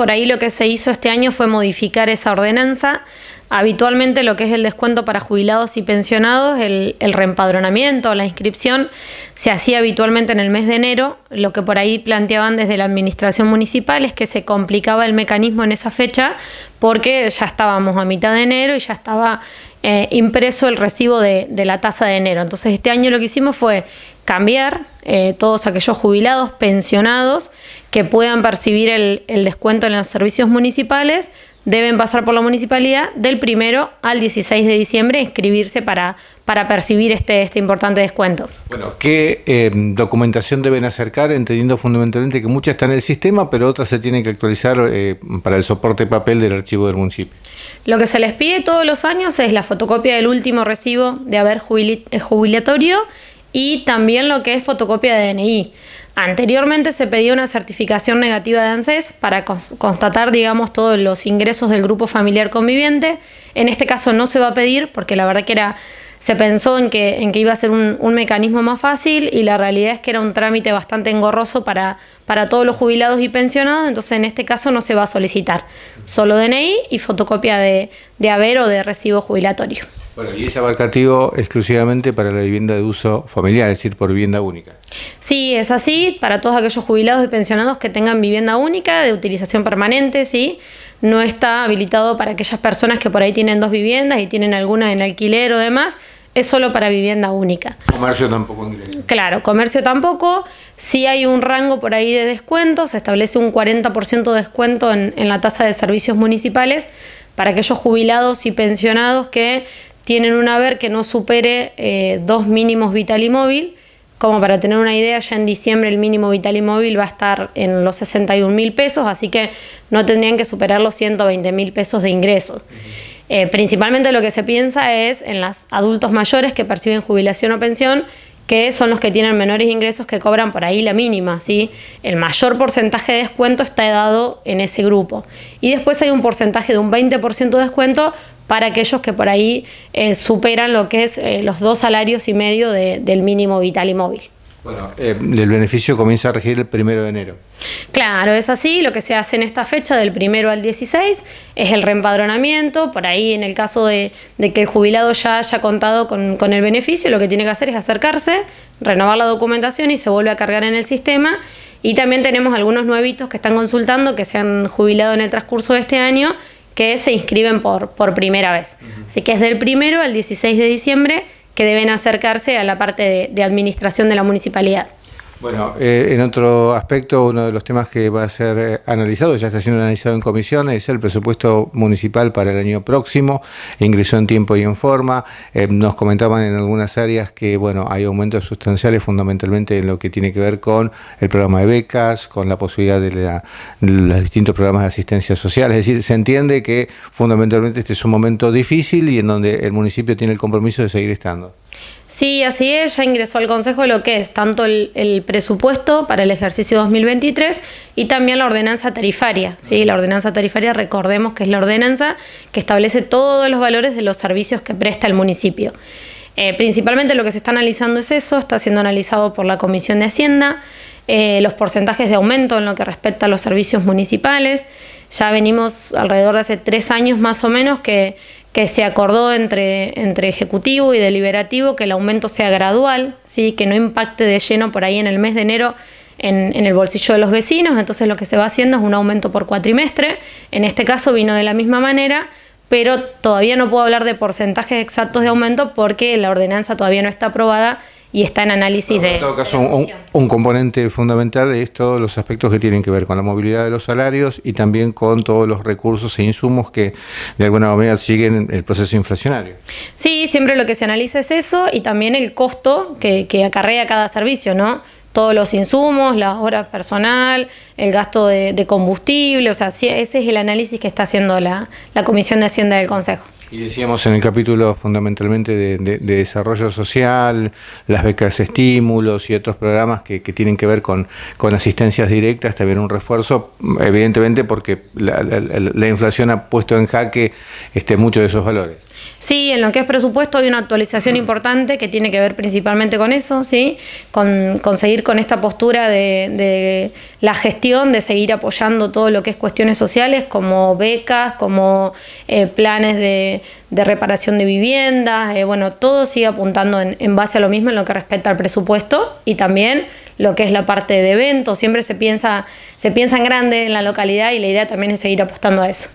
Por ahí lo que se hizo este año fue modificar esa ordenanza. Habitualmente lo que es el descuento para jubilados y pensionados, el, reempadronamiento, la inscripción, se hacía habitualmente en el mes de enero. Lo que por ahí planteaban desde la administración municipal es que se complicaba el mecanismo en esa fecha porque ya estábamos a mitad de enero y ya estaba eh, impreso el recibo de, de la tasa de enero. Entonces este año lo que hicimos fue cambiar eh, todos aquellos jubilados, pensionados que puedan percibir el, descuento en los servicios municipales deben pasar por la municipalidad del primero al 16 de diciembre e inscribirse para, para percibir este, este importante descuento. Bueno, ¿qué em, documentación deben acercar? Entendiendo fundamentalmente que muchas... ...están en el sistema, pero otras se tienen que actualizar eh, para el soporte papel del archivo del municipio. Lo que se les pide todos los años es la fotocopia del último recibo de haber eh, jubilatorio y también lo que es fotocopia de DNI. Anteriormente se pedía una certificación negativa de ANSES para constatar, digamos, todos los ingresos del grupo familiar conviviente. En este caso no se va a pedir porque la verdad que era, se pensó en que, en que iba a ser un, mecanismo más fácil y la realidad es que era un trámite bastante engorroso para, para todos los jubilados y pensionados, entonces en este caso no se va a solicitar. Solo DNI y fotocopia de, de haber o de recibo jubilatorio. Bueno, y es abarcativo exclusivamente para la vivienda de uso familiar, es decir, por vivienda única. Sí, es así, para todos aquellos jubilados y pensionados que tengan vivienda única de utilización permanente, sí. No está habilitado para aquellas personas que por ahí tienen dos viviendas y tienen alguna en alquiler o demás, es solo para vivienda única. Comercio tampoco ingresa. Claro, comercio tampoco. Si sí hay un rango por ahí de descuento, se establece un 40% de descuento en, en la tasa de servicios municipales para aquellos jubilados y pensionados que tienen un haber que no supere eh, dos mínimos vital y móvil. Como para tener una idea, ya en diciembre el mínimo vital y móvil va a estar en los 61 mil pesos, así que no tendrían que superar los 120 mil pesos de ingresos. Eh, principalmente lo que se piensa es en los adultos mayores que perciben jubilación o pensión, que son los que tienen menores ingresos que cobran por ahí la mínima, ¿sí? El mayor porcentaje de descuento está dado en ese grupo. Y después hay un porcentaje de un 20% de descuento para aquellos que por ahí eh, superan lo que es eh, los dos salarios y medio del mínimo vital y móvil. Bueno, eh, el beneficio comienza a regir el primero de enero. Claro, es así. Lo que se hace en esta fecha, del primero al 16, es el reempadronamiento. Por ahí, en el caso de, que el jubilado ya haya contado con, con, el beneficio, lo que tiene que hacer es acercarse, renovar la documentación y se vuelve a cargar en el sistema. Y también tenemos algunos nuevitos que están consultando, que se han jubilado en el transcurso de este año que se inscriben por, por primera vez. Así que es del primero al 16 de diciembre que deben acercarse a la parte de administración de la municipalidad. Bueno, eh, en otro aspecto, uno de los temas que va a ser eh, analizado, ya está siendo analizado en comisión, es el presupuesto municipal para el año próximo. Ingresó en tiempo y en forma. Eh, nos comentaban en algunas áreas que bueno, hay aumentos sustanciales, fundamentalmente en lo que tiene que ver con el programa de becas, con la posibilidad de los distintos programas de asistencia social. Es decir, se entiende que fundamentalmente este es un momento difícil y en donde el municipio tiene el compromiso de seguir estando. Sí, así es, ya ingresó al Consejo lo que es tanto el, presupuesto para el ejercicio 2023 y también la ordenanza tarifaria. ¿sí? La ordenanza tarifaria, recordemos que es la ordenanza que establece todos los valores de los servicios que presta el municipio. Eh, principalmente lo que se está analizando es eso, está siendo analizado por la Comisión de Hacienda, eh, los porcentajes de aumento en lo que respecta a los servicios municipales. Ya venimos alrededor de hace tres años más o menos que que se acordó entre, entre ejecutivo y deliberativo que el aumento sea gradual, ¿sí? que no impacte de lleno por ahí en el mes de enero en, en, el bolsillo de los vecinos, entonces lo que se va haciendo es un aumento por cuatrimestre, en este caso vino de la misma manera, pero todavía no puedo hablar de porcentajes exactos de aumento porque la ordenanza todavía no está aprobada y está en análisis de. En todo caso, un, componente fundamental es todos los aspectos que tienen que ver con la movilidad de los salarios y también con todos los recursos e insumos que de alguna manera siguen el proceso inflacionario. Sí, siempre lo que se analiza es eso y también el costo que, acarrea cada servicio, ¿no? Todos los insumos, las horas personal, el gasto de, de combustible, o sea, ese es el análisis que está haciendo la, la Comisión de Hacienda del Consejo. Y decíamos en el capítulo fundamentalmente de, desarrollo social, las becas estímulos y otros programas que, tienen que ver con, con, asistencias directas, también un refuerzo, evidentemente porque la, inflación ha puesto en jaque este, muchos de esos valores. Sí, en lo que es presupuesto hay una actualización importante que tiene que ver principalmente con eso, ¿sí? con, conseguir seguir con esta postura de, la gestión, de seguir apoyando todo lo que es cuestiones sociales como becas, como eh, planes de de, reparación de viviendas, eh, bueno, todo sigue apuntando en, base a lo mismo en lo que respecta al presupuesto y también lo que es la parte de eventos, siempre se piensa, se piensa en grande en la localidad y la idea también es seguir apostando a eso.